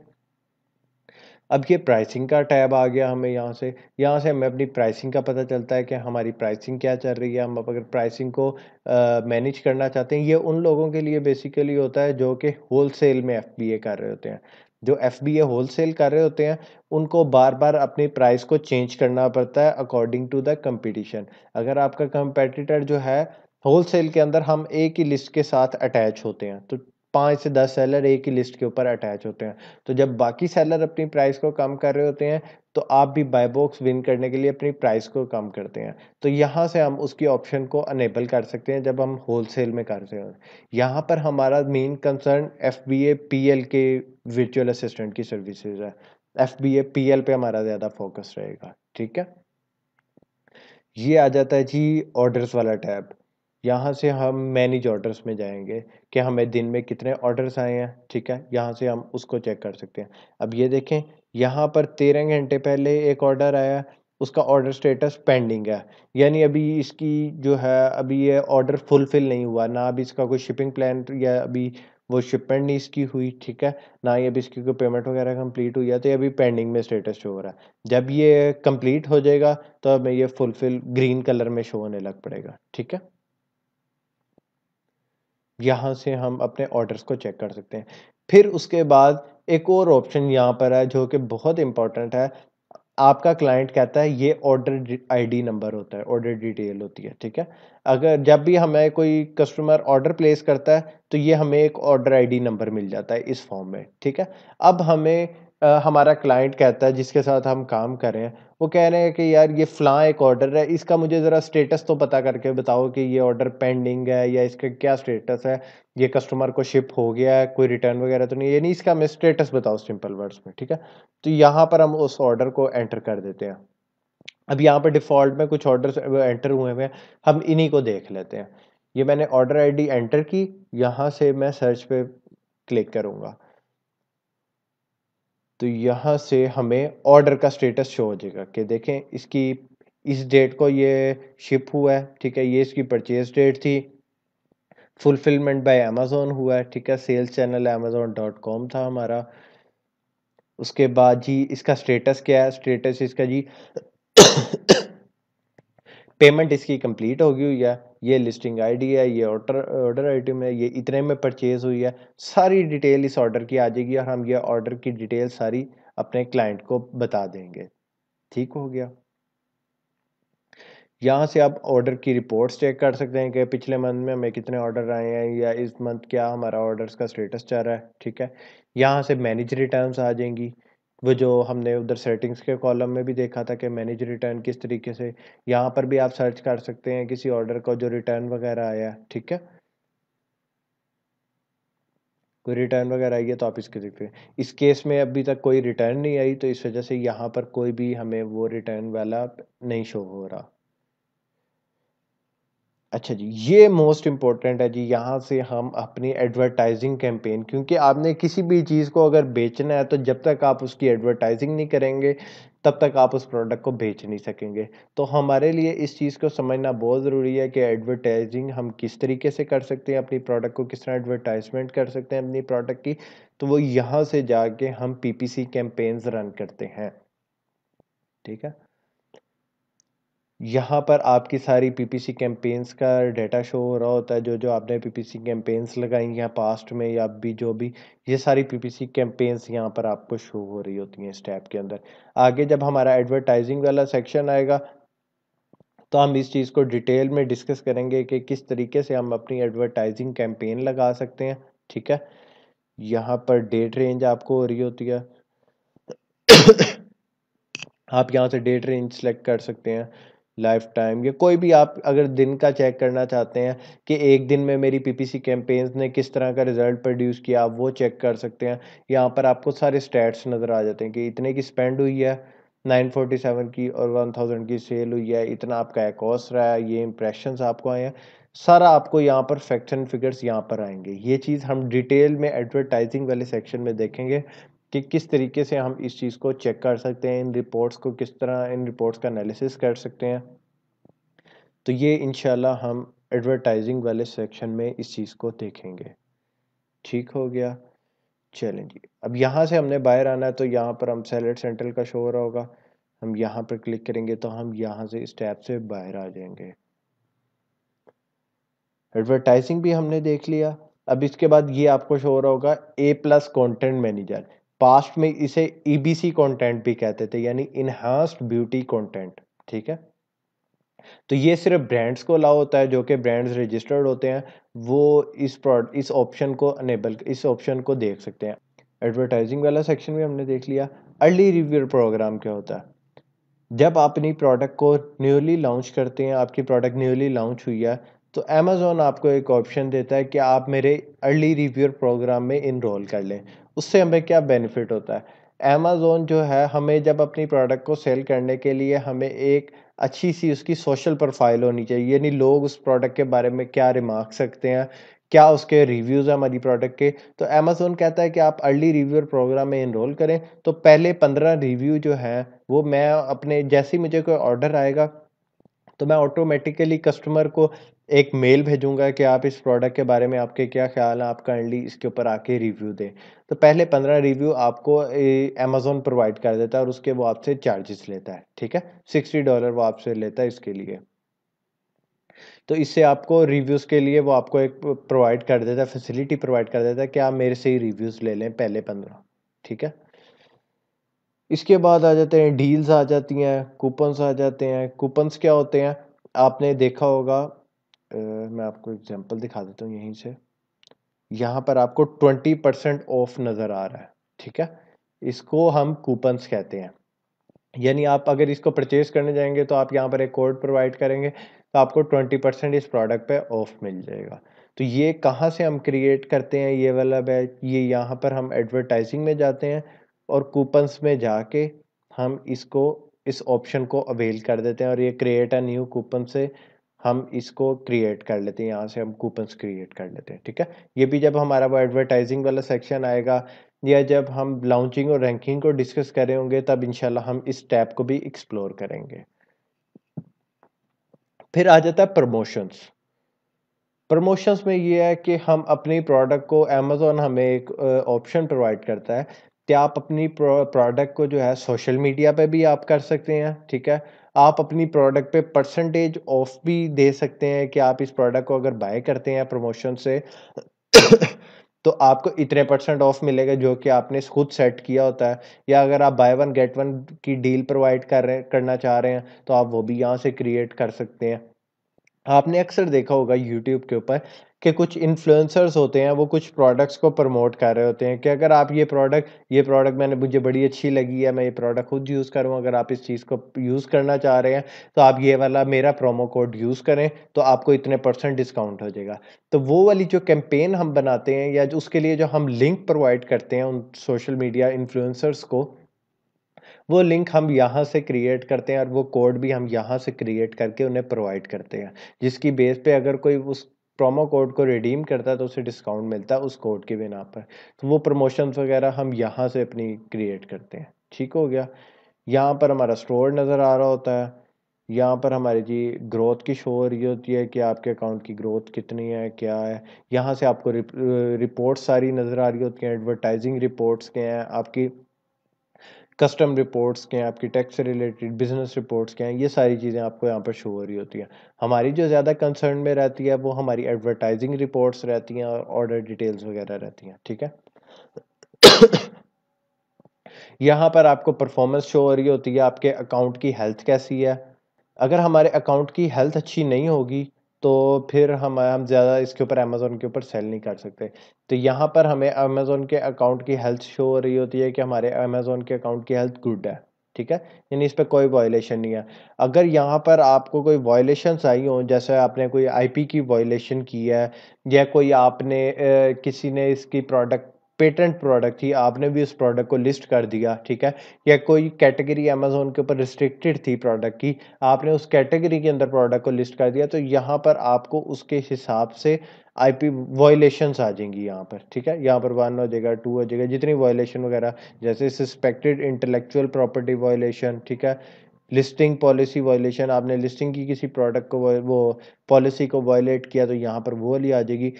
अब ये प्राइसिंग का टैब आ गया हमें यहाँ से यहाँ से हमें अपनी प्राइसिंग का पता चलता है कि हमारी प्राइसिंग क्या चल रही है हम अगर प्राइसिंग को मैनेज करना चाहते हैं ये उन लोगों के लिए बेसिकली होता है जो कि होल सेल में एफ कर रहे होते हैं जो F B A wholesale कर रहे होते हैं उनको बार बार अपनी प्राइस को चेंज करना पड़ता है अकॉर्डिंग टू द कंपटीशन अगर आपका कंपेटिटर जो है होल सेल के अंदर हम एक ही लिस्ट के साथ अटैच होते हैं तो पाँच से दस सेलर एक ही लिस्ट के ऊपर अटैच होते हैं तो जब बाकी सेलर अपनी प्राइस को कम कर रहे होते हैं तो आप भी बाय बॉक्स विन करने के लिए अपनी प्राइस को कम करते हैं तो यहाँ से हम उसकी ऑप्शन को अनेबल कर सकते हैं जब हम होलसेल में कर रहे हो यहाँ पर हमारा main concern F B A P L के वर्चुअल असिस्टेंट की सर्विसेज है F B A P L पे हमारा ज़्यादा फोकस रहेगा ठीक है ये आ जाता है जी ऑर्डर्स वाला टैब यहाँ से हम मैनेज ऑर्डर्स में जाएंगे कि हमें दिन में कितने ऑर्डर्स आए हैं ठीक है यहाँ से हम उसको चेक कर सकते हैं अब ये देखें यहाँ पर तेरह घंटे पहले एक ऑर्डर आया उसका ऑर्डर स्टेटस पेंडिंग है यानी अभी इसकी जो है अभी ये ऑर्डर फुलफ़िल नहीं हुआ ना अभी इसका कोई शिपिंग प्लान या अभी वो शिपमेंट नहीं इसकी हुई ठीक है ना ही अभी इसकी कोई पेमेंट वगैरह कंप्लीट हुई है तो ये अभी पेंडिंग में स्टेटस शो हो रहा है जब ये कंप्लीट हो जाएगा तो हमें ये फुलफ़िल ग्रीन कलर में शो होने लग पड़ेगा ठीक है यहाँ से हम अपने ऑर्डर्स को चेक कर सकते हैं फिर उसके बाद एक और ऑप्शन यहाँ पर है जो कि बहुत इंपॉर्टेंट है आपका क्लाइंट कहता है ये ऑर्डर आईडी नंबर होता है ऑर्डर डिटेल होती है ठीक है अगर जब भी हमें कोई कस्टमर ऑर्डर प्लेस करता है तो ये हमें एक ऑर्डर आईडी नंबर मिल जाता है इस फॉर्म में ठीक है अब हमें हमारा क्लाइंट कहता है जिसके साथ हम काम कर रहे हैं वो कह रहे हैं कि यार ये फ़लाँ एक ऑर्डर है इसका मुझे ज़रा स्टेटस तो पता करके बताओ कि ये ऑर्डर पेंडिंग है या इसका क्या स्टेटस है ये कस्टमर को शिप हो गया है कोई रिटर्न वगैरह तो नहीं ये नहीं इसका हमें स्टेटस बताओ सिंपल वर्ड्स में ठीक है तो यहाँ पर हम उस ऑर्डर को एंटर कर देते हैं अब यहाँ पर डिफ़ॉल्ट में कुछ ऑर्डर एंटर हुए हुए हैं हम इन्हीं को देख लेते हैं ये मैंने ऑर्डर आईडी एंटर की यहाँ से मैं सर्च पे क्लिक करूँगा तो यहाँ से हमें ऑर्डर का स्टेटस शो हो जाएगा कि देखें इसकी इस डेट को ये शिप हुआ है ठीक है ये इसकी परचेज डेट थी फुलफिलमेंट बाय अमेज़ोन हुआ है ठीक है sales channel Amazon dot com था हमारा उसके बाद जी इसका स्टेटस क्या है स्टेटस इसका जी पेमेंट इसकी कंप्लीट होगी हुई है ये लिस्टिंग आईडी है ये ऑर्डर ऑर्डर आइटम है ये इतने में परचेज़ हुई है सारी डिटेल इस ऑर्डर की आ जाएगी और हम ये ऑर्डर की डिटेल सारी अपने क्लाइंट को बता देंगे ठीक हो गया यहाँ से आप ऑर्डर की रिपोर्ट्स चेक कर सकते हैं कि पिछले मंथ में हमें कितने ऑर्डर आए हैं या इस मंथ क्या हमारा ऑर्डर्स का स्टेटस चल रहा है ठीक है यहाँ से मैनेज रिटर्न्स आ जाएंगी वो जो हमने उधर सेटिंग्स के कॉलम में भी देखा था कि मैनेज रिटर्न किस तरीके से यहाँ पर भी आप सर्च कर सकते हैं किसी ऑर्डर का जो रिटर्न वगैरह आया ठीक है कोई रिटर्न वगैरह आई है तो आप इसके देखते हैं इस केस में अभी तक कोई रिटर्न नहीं आई तो इस वजह से यहाँ पर कोई भी हमें वो रिटर्न वाला नहीं शो हो रहा अच्छा जी ये मोस्ट इम्पॉर्टेंट है जी यहाँ से हम अपनी एडवर्टाइजिंग कैंपेन क्योंकि आपने किसी भी चीज़ को अगर बेचना है तो जब तक आप उसकी एडवर्टाइजिंग नहीं करेंगे तब तक आप उस प्रोडक्ट को बेच नहीं सकेंगे तो हमारे लिए इस चीज़ को समझना बहुत ज़रूरी है कि एडवर्टाइजिंग हम किस तरीके से कर सकते हैं अपनी प्रोडक्ट को किस तरह एडवर्टाइजमेंट कर सकते हैं अपनी प्रोडक्ट की तो वो यहाँ से जाके हम पी कैंपेन्स रन करते हैं ठीक है यहाँ पर आपकी सारी पीपीसी कैंपेन्स का डाटा शो हो रहा होता है जो जो आपने पीपीसी कैंपेन्स लगाई हैं पास्ट में या अभी जो भी ये सारी पीपीसी कैंपेन्स यहाँ पर आपको शो हो रही होती हैं इस टैप के अंदर आगे जब हमारा एडवर्टाइजिंग वाला सेक्शन आएगा तो हम इस चीज़ को डिटेल में डिस्कस करेंगे कि किस तरीके से हम अपनी एडवर्टाइजिंग कैंपेन लगा सकते हैं ठीक है यहाँ पर डेट रेंज आपको हो रही होती है आप यहाँ से डेट रेंज सेलेक्ट कर सकते हैं लाइफ टाइम या कोई भी आप अगर दिन का चेक करना चाहते हैं कि एक दिन में मेरी पीपीसी कैंपेन्स ने किस तरह का रिजल्ट प्रोड्यूस किया आप वो चेक कर सकते हैं यहाँ पर आपको सारे स्टैट्स नज़र आ जाते हैं कि इतने की स्पेंड हुई है 947 की और 1000 की सेल हुई है इतना आपका एकॉस रहा है ये इंप्रेशन आपको आए हैं सारा आपको यहाँ पर फैक्ट एंड फिगर्स यहाँ पर आएंगे ये चीज़ हम डिटेल में एडवर्टाइजिंग वाले सेक्शन में देखेंगे कि किस तरीके से हम इस चीज़ को चेक कर सकते हैं इन रिपोर्ट्स को किस तरह इन रिपोर्ट्स का एनालिसिस कर सकते हैं तो ये इन हम एडवर्टाइजिंग वाले सेक्शन में इस चीज़ को देखेंगे ठीक हो गया चलें जी अब यहाँ से हमने बाहर आना है तो यहाँ पर हम सेलेट सेंट्रल का शो हो रहा होगा हम यहाँ पर क्लिक करेंगे तो हम यहाँ से इस टैब से बाहर आ जाएंगे एडवर्टाइजिंग भी हमने देख लिया अब इसके बाद ये आपको शो हो रहा होगा A plus content manager past में इसे ईबीसी e कंटेंट भी कहते थे यानी इनहांस्ड ब्यूटी कंटेंट ठीक है तो ये सिर्फ ब्रांड्स को अलाउ होता है जो कि ब्रांड्स रजिस्टर्ड होते हैं वो इस प्रोड इस ऑप्शन को अनेबल इस ऑप्शन को देख सकते हैं एडवर्टाइजिंग वाला सेक्शन भी हमने देख लिया अर्ली रिव्यू प्रोग्राम क्या होता है जब आप अपनी प्रोडक्ट को न्यूली लॉन्च करते हैं आपकी प्रोडक्ट न्यूली लॉन्च हुई है तो अमेज़ोन आपको एक ऑप्शन देता है कि आप मेरे अर्ली रिव्यू प्रोग्राम में इनरोल कर लें उससे हमें क्या बेनिफिट होता है अमेज़ोन जो है हमें जब अपनी प्रोडक्ट को सेल करने के लिए हमें एक अच्छी सी उसकी सोशल प्रोफाइल होनी चाहिए यानी लोग उस प्रोडक्ट के बारे में क्या रिमार्क रखते हैं क्या उसके रिव्यूज़ हैं हमारी प्रोडक्ट के तो अमेज़ोन कहता है कि आप अर्ली रिव्यूअर प्रोग्राम में इनरोल करें तो पहले पंद्रह रिव्यू जो हैं वो मैं अपने जैसे ही मुझे कोई ऑर्डर आएगा तो मैं ऑटोमेटिकली कस्टमर को एक मेल भेजूंगा कि आप इस प्रोडक्ट के बारे में आपके क्या ख्याल है आप काइंडली इसके ऊपर आके रिव्यू दें तो पहले पंद्रह रिव्यू आपको अमेज़ोन प्रोवाइड कर देता है और उसके वो आपसे चार्जेस लेता है ठीक है सिक्सटी डॉलर वो आपसे लेता है इसके लिए तो इससे आपको रिव्यूज़ के लिए वो आपको एक प्रोवाइड कर देता है फैसिलिटी प्रोवाइड कर देता है कि आप मेरे से ही रिव्यूज़ ले लें पहले पंद्रह ठीक है इसके बाद आ जाते हैं डील्स आ जाती हैं कूपन्स आ जाते हैं कूपन्स क्या होते हैं आपने देखा होगा मैं आपको एग्जांपल दिखा देता हूँ यहीं से यहाँ पर आपको 20 परसेंट ऑफ नज़र आ रहा है ठीक है इसको हम कूपन्स कहते हैं यानी आप अगर इसको परचेज करने जाएंगे तो आप यहाँ पर एक कोड प्रोवाइड करेंगे तो आपको 20 परसेंट इस प्रोडक्ट पे ऑफ मिल जाएगा तो ये कहाँ से हम क्रिएट करते हैं ये वाला बैच ये यहाँ पर हम एडवर्टाइजिंग में जाते हैं और कूपन्स में जाके हम इसको इस ऑप्शन को अवेल कर देते हैं और ये क्रिएट अ न्यू कूपन से हम इसको क्रिएट कर लेते हैं यहाँ से हम कूपन्स क्रिएट कर लेते हैं ठीक है ये भी जब हमारा वो एडवर्टाइजिंग वाला सेक्शन आएगा या जब हम लॉन्चिंग और रैंकिंग को डिस्कस करें होंगे तब इनशाला हम इस टैब को भी एक्सप्लोर करेंगे फिर आ जाता है प्रमोशंस प्रमोशंस में ये है कि हम अपनी प्रोडक्ट को अमेज़ोन हमें एक ऑप्शन प्रोवाइड करता है कि आप अपनी प्रोडक्ट को जो है सोशल मीडिया पे भी आप कर सकते हैं ठीक है आप अपनी प्रोडक्ट पे परसेंटेज ऑफ भी दे सकते हैं कि आप इस प्रोडक्ट को अगर बाय करते हैं प्रमोशन से तो आपको इतने परसेंट ऑफ मिलेगा जो कि आपने खुद सेट किया होता है या अगर आप बाय वन गेट वन की डील प्रोवाइड कर रहे करना चाह रहे हैं तो आप वो भी यहाँ से क्रिएट कर सकते हैं आपने अक्सर देखा होगा यूट्यूब के ऊपर कि कुछ इन्फ्लुएंसर्स होते हैं वो कुछ प्रोडक्ट्स को प्रमोट कर रहे होते हैं कि अगर आप ये प्रोडक्ट ये प्रोडक्ट मैंने मुझे बड़ी अच्छी लगी है मैं ये प्रोडक्ट खुद यूज़ करूँ अगर आप इस चीज़ को यूज़ करना चाह रहे हैं तो आप ये वाला मेरा प्रोमो कोड यूज़ करें तो आपको इतने परसेंट डिस्काउंट हो जाएगा तो वो वाली जो कैंपेन हम बनाते हैं या उसके लिए जो हम लिंक प्रोवाइड करते हैं उन सोशल मीडिया इन्फ्लुएंसर्स को वो लिंक हम यहाँ से क्रिएट करते हैं और वो कोड भी हम यहाँ से क्रिएट करके उन्हें प्रोवाइड करते हैं जिसकी बेस पे अगर कोई उस प्रोमो कोड को रिडीम करता है तो उसे डिस्काउंट मिलता है उस कोड के बिना पर तो वो प्रमोशंस वगैरह हम यहाँ से अपनी क्रिएट करते हैं ठीक हो गया यहाँ पर हमारा स्टोर नज़र आ रहा होता है यहाँ पर हमारी जी ग्रोथ की शो हो रही होती है कि आपके अकाउंट की ग्रोथ कितनी है क्या है यहाँ से आपको रिपोर्ट सारी नज़र आ रही होती हैं एडवर्टाइजिंग रिपोर्ट्स के हैं आपकी कस्टम रिपोर्ट्स के हैं आपकी टैक्स से रिलेटेड बिजनेस रिपोर्ट्स के हैं ये सारी चीज़ें आपको यहाँ पर शो हो रही होती हैं हमारी जो ज़्यादा कंसर्न में रहती है वो हमारी एडवर्टाइजिंग रिपोर्ट्स रहती हैं और ऑर्डर डिटेल्स वगैरह रहती हैं ठीक है यहाँ पर आपको परफॉर्मेंस शो हो रही होती है आपके अकाउंट की हेल्थ कैसी है अगर हमारे अकाउंट की हेल्थ अच्छी नहीं होगी तो फिर हम हम ज़्यादा इसके ऊपर अमेज़ोन के ऊपर सेल नहीं कर सकते तो यहाँ पर हमें अमेज़ोन के अकाउंट की हेल्थ शो हो रही होती है कि हमारे अमेज़ोन के अकाउंट की हेल्थ गुड है ठीक है यानी इस पर कोई वॉयलेशन नहीं है अगर यहाँ पर आपको कोई वायलेशन आई हों जैसे आपने कोई आईपी की वॉयलेशन की है या कोई आपने ए, किसी ने इसकी प्रोडक्ट पेटेंट प्रोडक्ट थी आपने भी उस प्रोडक्ट को लिस्ट कर दिया ठीक है या कोई कैटेगरी अमेजोन के ऊपर रिस्ट्रिक्टेड थी प्रोडक्ट की आपने उस कैटेगरी के अंदर प्रोडक्ट को लिस्ट कर दिया तो यहाँ पर आपको उसके हिसाब से आईपी वायलेशंस आ जाएंगी यहाँ पर ठीक है यहाँ पर वन हो जाएगा टू हो जाएगा जितनी वॉयलेशन वगैरह जैसे सस्पेक्टेड इंटेलेक्चुअल प्रॉपर्टी वॉयलेशन ठीक है लिस्टिंग पॉलिसी वॉयलेशन आपने लिस्टिंग की किसी प्रोडक्ट को वो पॉलिसी को वॉयलेट किया तो यहाँ पर वो ली आ जाएगी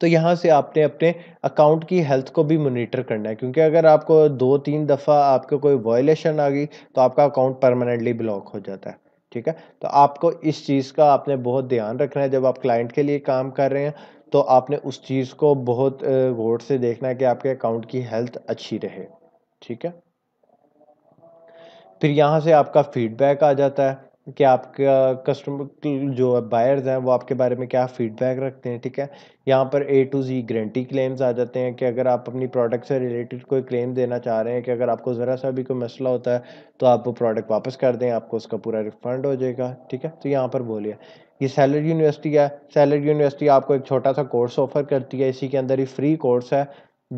तो यहाँ से आपने अपने अकाउंट की हेल्थ को भी मोनिटर करना है क्योंकि अगर आपको दो तीन दफ़ा आपको कोई वायलेशन आ गई तो आपका अकाउंट परमानेंटली ब्लॉक हो जाता है ठीक है तो आपको इस चीज़ का आपने बहुत ध्यान रखना है जब आप क्लाइंट के लिए काम कर रहे हैं तो आपने उस चीज़ को बहुत गौर से देखना है कि आपके अकाउंट की हेल्थ अच्छी रहे ठीक है फिर यहाँ से आपका फीडबैक आ जाता है कि आपका कस्टमर जो बायर्स हैं वो आपके बारे में क्या फीडबैक रखते हैं ठीक है यहाँ पर A to Z guarantee claims आ जाते हैं कि अगर आप अपनी प्रोडक्ट से रिलेटेड कोई क्लेम देना चाह रहे हैं कि अगर आपको ज़रा सा भी कोई मसला होता है तो आप वो प्रोडक्ट वापस कर दें आपको उसका पूरा रिफंड हो जाएगा ठीक है तो यहाँ पर बोलिए ये सैलरी यूनिवर्सिटी है सैलरी यूनिवर्सिटी आपको एक छोटा सा कोर्स ऑफर करती है इसी के अंदर ही फ्री कोर्स है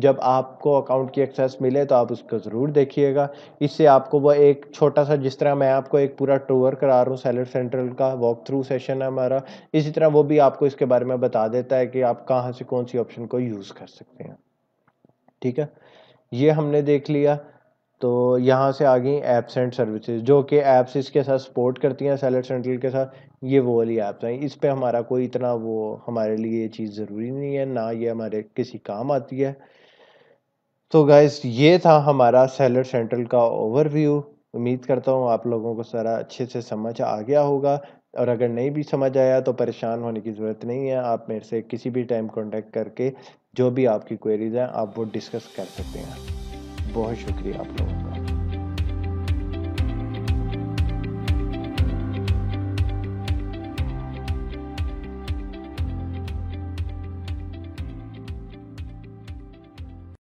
जब आपको अकाउंट की एक्सेस मिले तो आप उसको ज़रूर देखिएगा इससे आपको वह एक छोटा सा जिस तरह मैं आपको एक पूरा टूर करा रहा हूँ सैलर सेंट्रल का वॉक थ्रू सेशन है हमारा इसी तरह वो भी आपको इसके बारे में बता देता है कि आप कहाँ से कौन सी ऑप्शन को यूज़ कर सकते हैं ठीक है ये हमने देख लिया तो यहाँ से आ गई ऐप्स एंड सर्विसेज जो कि ऐप्स इसके साथ सपोर्ट करती हैं सैलर सेंट्रल के साथ ये वो वाली ऐप्स हैं इस पर हमारा कोई इतना वो हमारे लिए ये चीज़ ज़रूरी नहीं है ना ये हमारे किसी काम आती है तो गाइस ये था हमारा सेलर सेंट्रल का ओवरव्यू उम्मीद करता हूँ आप लोगों को सारा अच्छे से समझ आ गया होगा और अगर नहीं भी समझ आया तो परेशान होने की ज़रूरत नहीं है आप मेरे से किसी भी टाइम कांटेक्ट करके जो भी आपकी क्वेरीज हैं आप वो डिस्कस कर सकते हैं बहुत शुक्रिया आप लोगों का